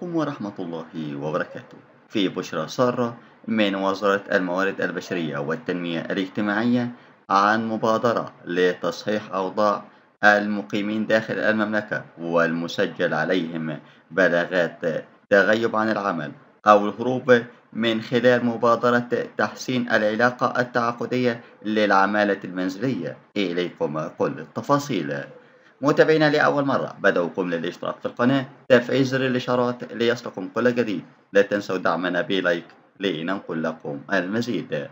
عليكم ورحمة الله وبركاته في بشرى سارة من وزارة الموارد البشرية والتنمية الاجتماعية عن مبادرة لتصحيح أوضاع المقيمين داخل المملكة والمسجل عليهم بلاغات تغيب عن العمل أو الهروب من خلال مبادرة تحسين العلاقة التعاقدية للعمالة المنزلية إليكم كل التفاصيل متابعينا لأول مرة قم للاشتراك في القناة تفعيل زر الإشارات ليصلكم كل جديد لا تنسوا دعمنا بلايك لننقل لكم المزيد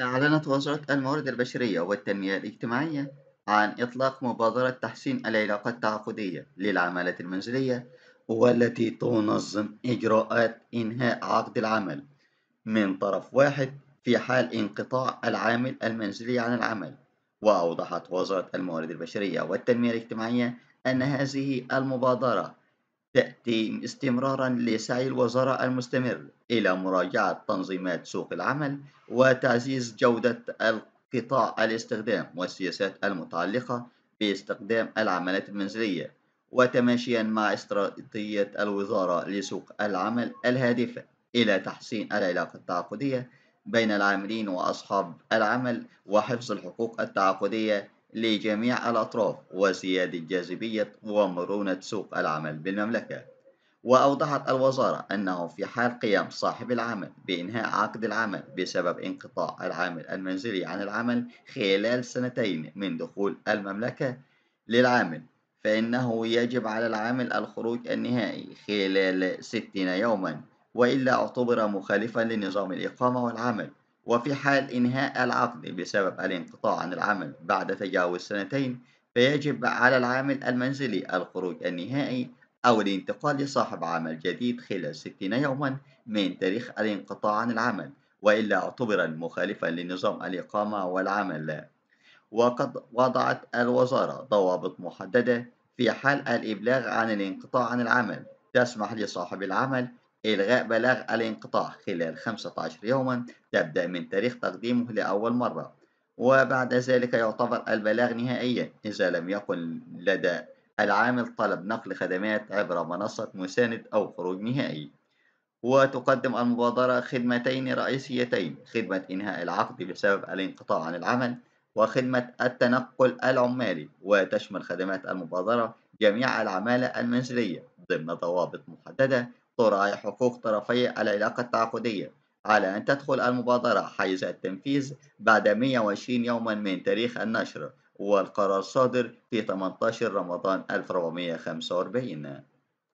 أعلنت وزارة الموارد البشرية والتنمية الاجتماعية عن إطلاق مبادرة تحسين العلاقات التعاقدية للعمالة المنزلية والتي تنظم إجراءات إنهاء عقد العمل من طرف واحد في حال انقطاع العامل المنزلي عن العمل وأوضحت وزارة الموارد البشرية والتنمية الاجتماعية أن هذه المبادرة تأتي استمرارا لسعي الوزارة المستمر إلى مراجعة تنظيمات سوق العمل وتعزيز جودة القطاع الاستخدام والسياسات المتعلقة باستخدام العملات المنزلية وتماشيا مع استراتيجية الوزارة لسوق العمل الهادفة إلى تحسين العلاقة التعاقدية بين العاملين وأصحاب العمل وحفظ الحقوق التعاقدية لجميع الأطراف وزيادة جاذبية ومرونة سوق العمل بالمملكة وأوضحت الوزارة أنه في حال قيام صاحب العمل بإنهاء عقد العمل بسبب انقطاع العامل المنزلي عن العمل خلال سنتين من دخول المملكة للعامل فإنه يجب على العامل الخروج النهائي خلال 60 يوماً وإلا اعتبر مخالفا لنظام الإقامة والعمل وفي حال إنهاء العقد بسبب الانقطاع عن العمل بعد تجاوز سنتين فيجب على العامل المنزلي الخروج النهائي أو الانتقال لصاحب عمل جديد خلال 60 يوما من تاريخ الانقطاع عن العمل وإلا اعتبر مخالفا لنظام الإقامة والعمل وقد وضعت الوزارة ضوابط محددة في حال الإبلاغ عن الانقطاع عن العمل تسمح لصاحب العمل إلغاء بلاغ الانقطاع خلال 15 يوما تبدأ من تاريخ تقديمه لأول مرة وبعد ذلك يعتبر البلاغ نهائيا إذا لم يكن لدى العامل طلب نقل خدمات عبر منصة مساند أو خروج نهائي وتقدم المبادرة خدمتين رئيسيتين خدمة إنهاء العقد بسبب الانقطاع عن العمل وخدمة التنقل العمالي وتشمل خدمات المبادرة جميع العمالة المنزلية ضمن ضوابط محددة تراعي حقوق طرفي العلاقة التعاقدية على أن تدخل المبادرة حيز التنفيذ بعد 120 يوما من تاريخ النشر والقرار صادر في 18 رمضان 1445